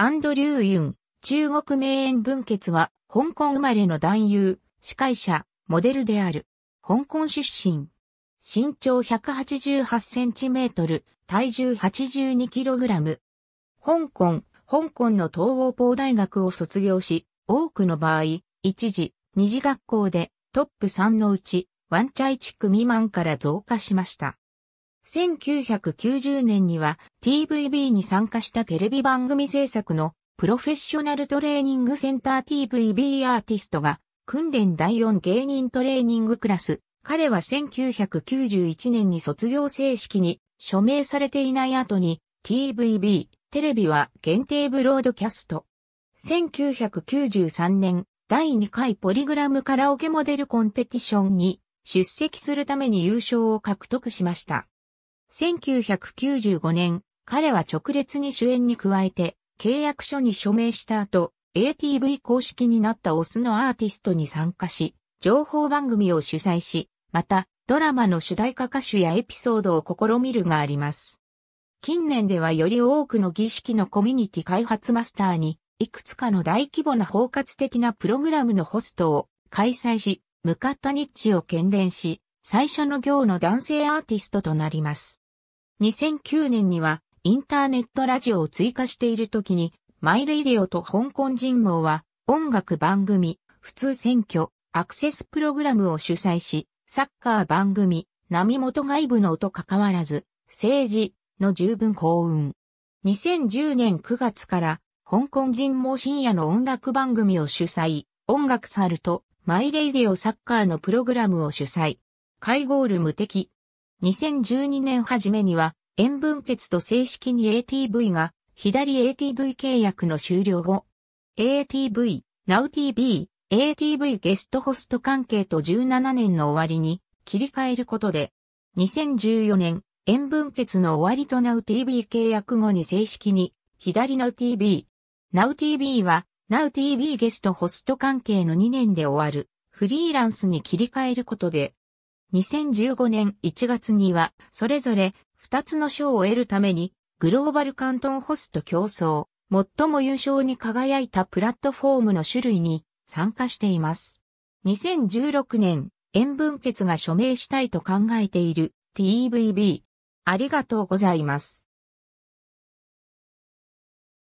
アンドリュー・ユン、中国名演文傑は、香港生まれの男優、司会者、モデルである。香港出身。身長188センチメートル、体重82キログラム。香港、香港の東欧法大学を卒業し、多くの場合、一時、二次学校でトップ3のうち、ワンチャイ地区未満から増加しました。1990年には TVB に参加したテレビ番組制作のプロフェッショナルトレーニングセンター TVB アーティストが訓練第4芸人トレーニングクラス。彼は1991年に卒業正式に署名されていない後に TVB テレビは限定ブロードキャスト。1993年第2回ポリグラムカラオケモデルコンペティションに出席するために優勝を獲得しました。1995年、彼は直列に主演に加えて、契約書に署名した後、ATV 公式になったオスのアーティストに参加し、情報番組を主催し、また、ドラマの主題歌歌手やエピソードを試みるがあります。近年ではより多くの儀式のコミュニティ開発マスターに、いくつかの大規模な包括的なプログラムのホストを開催し、向かったニッチを喧伝し、最初の行の男性アーティストとなります。2009年にはインターネットラジオを追加している時に、マイレイディオと香港人網は音楽番組、普通選挙、アクセスプログラムを主催し、サッカー番組、波元外部のか関わらず、政治の十分幸運。2010年9月から、香港人網深夜の音楽番組を主催、音楽サルとマイレイディオサッカーのプログラムを主催。会ゴール無敵。2012年初めには、塩分鉄と正式に ATV が、左 ATV 契約の終了後、ATV、NowTV、ATV ゲストホスト関係と17年の終わりに切り替えることで、2014年、塩分鉄の終わりと NowTV 契約後に正式に、左 NowTV、NowTV は、NowTV ゲストホスト関係の2年で終わる、フリーランスに切り替えることで、2015年1月には、それぞれ2つの賞を得るために、グローバルカントンホスト競争、最も優勝に輝いたプラットフォームの種類に参加しています。2016年、塩分決が署名したいと考えている TVB。ありがとうございます。